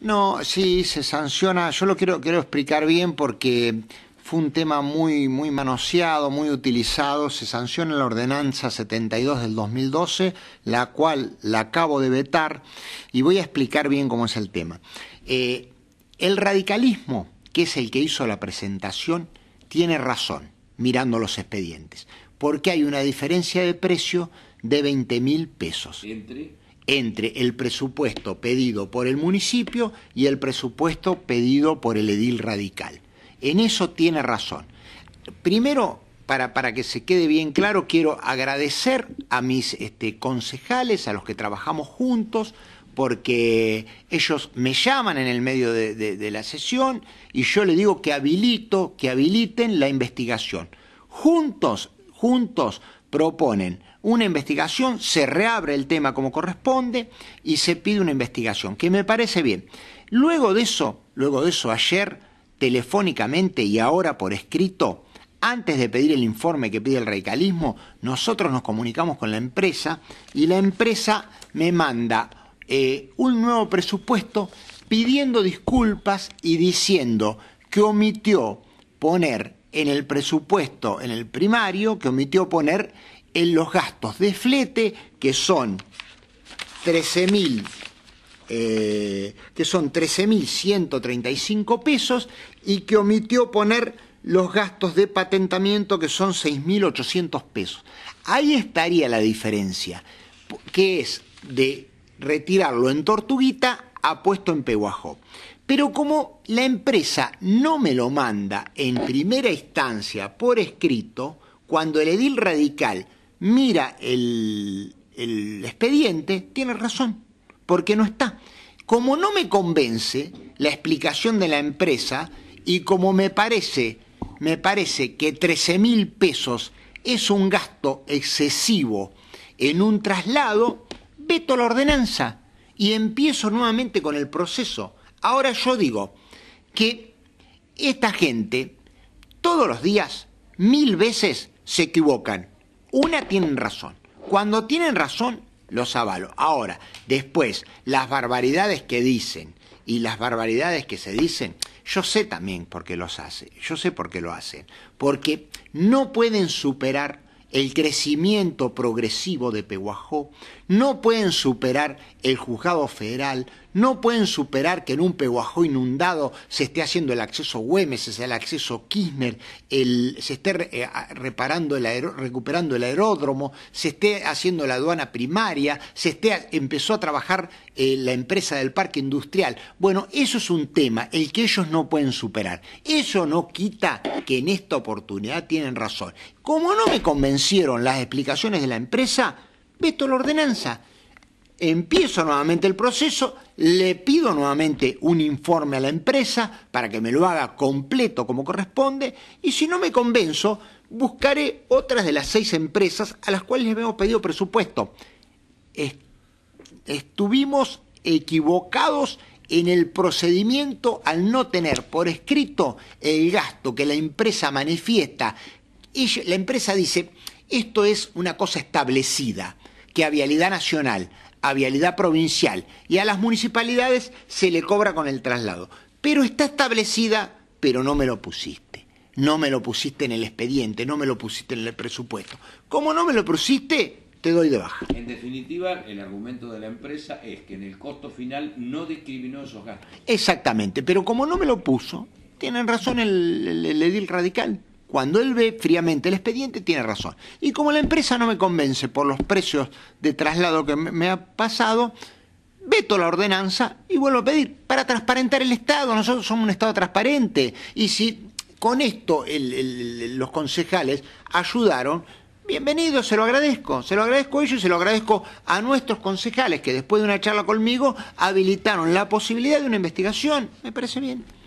No, sí, se sanciona. Yo lo quiero, quiero explicar bien porque fue un tema muy, muy manoseado, muy utilizado. Se sanciona la ordenanza 72 del 2012, la cual la acabo de vetar, y voy a explicar bien cómo es el tema. Eh, el radicalismo, que es el que hizo la presentación, tiene razón mirando los expedientes, porque hay una diferencia de precio de 20 mil pesos. ¿Entre? entre el presupuesto pedido por el municipio y el presupuesto pedido por el edil radical. En eso tiene razón. Primero, para, que se quede bien claro, quiero agradecer a mis este, concejales, a los que trabajamos juntos, porque ellos me llaman en el medio de, la sesión y yo le digo que habilito, que habiliten la investigación. Juntos, juntos, proponen una investigación, se reabre el tema como corresponde y se pide una investigación, que me parece bien. Luego de eso, luego de eso ayer telefónicamente y ahora por escrito, antes de pedir el informe que pide el radicalismo, nosotros nos comunicamos con la empresa y la empresa me manda eh, un nuevo presupuesto pidiendo disculpas y diciendo que omitió poner en el presupuesto, en el primario, que omitió poner en los gastos de flete, que son 13.000 eh, que son 13.135 pesos y que omitió poner los gastos de patentamiento que son 6.800 pesos. Ahí estaría la diferencia, que es de retirarlo en tortuguita a puesto en peguajó. Pero como la empresa no me lo manda en primera instancia por escrito, cuando el edil radical mira el, el expediente, tiene razón, porque no está. Como no me convence la explicación de la empresa y como me parece, me parece que 13 mil pesos es un gasto excesivo en un traslado, veto la ordenanza y empiezo nuevamente con el proceso Ahora yo digo que esta gente todos los días mil veces se equivocan. Una tienen razón. Cuando tienen razón, los avalo. Ahora, después, las barbaridades que dicen y las barbaridades que se dicen, yo sé también por qué los hace. Yo sé por qué lo hacen. Porque no pueden superar el crecimiento progresivo de Pehuajó, no pueden superar el juzgado federal, no pueden superar que en un Peguajó inundado se esté haciendo el acceso Güemes, el acceso Kirchner, se esté eh, reparando el recuperando el aeródromo, se esté haciendo la aduana primaria, se esté, empezó a trabajar eh, la empresa del parque industrial. Bueno, eso es un tema, el que ellos no pueden superar. Eso no quita que en esta oportunidad tienen razón. Como no me convencieron las explicaciones de la empresa, veto la ordenanza empiezo nuevamente el proceso, le pido nuevamente un informe a la empresa para que me lo haga completo como corresponde y si no me convenzo, buscaré otras de las seis empresas a las cuales les hemos pedido presupuesto. estuvimos equivocados en el procedimiento al no tener por escrito el gasto que la empresa manifiesta. Y la empresa dice, esto es una cosa establecida que a Vialidad Nacional a vialidad provincial y a las municipalidades se le cobra con el traslado. Pero está establecida, pero no me lo pusiste. No me lo pusiste en el expediente, no me lo pusiste en el presupuesto. Como no me lo pusiste, te doy de baja. En definitiva, el argumento de la empresa es que en el costo final no discriminó esos gastos. Exactamente, pero como no me lo puso, tienen razón el, edil radical. Cuando él ve fríamente el expediente, tiene razón. Y como la empresa no me convence por los precios de traslado que me ha pasado, veto la ordenanza y vuelvo a pedir para transparentar el Estado. Nosotros somos un Estado transparente. Y si con esto los concejales ayudaron, bienvenido, se lo agradezco. Se lo agradezco a ellos y se lo agradezco a nuestros concejales que después de una charla conmigo habilitaron la posibilidad de una investigación. Me parece bien.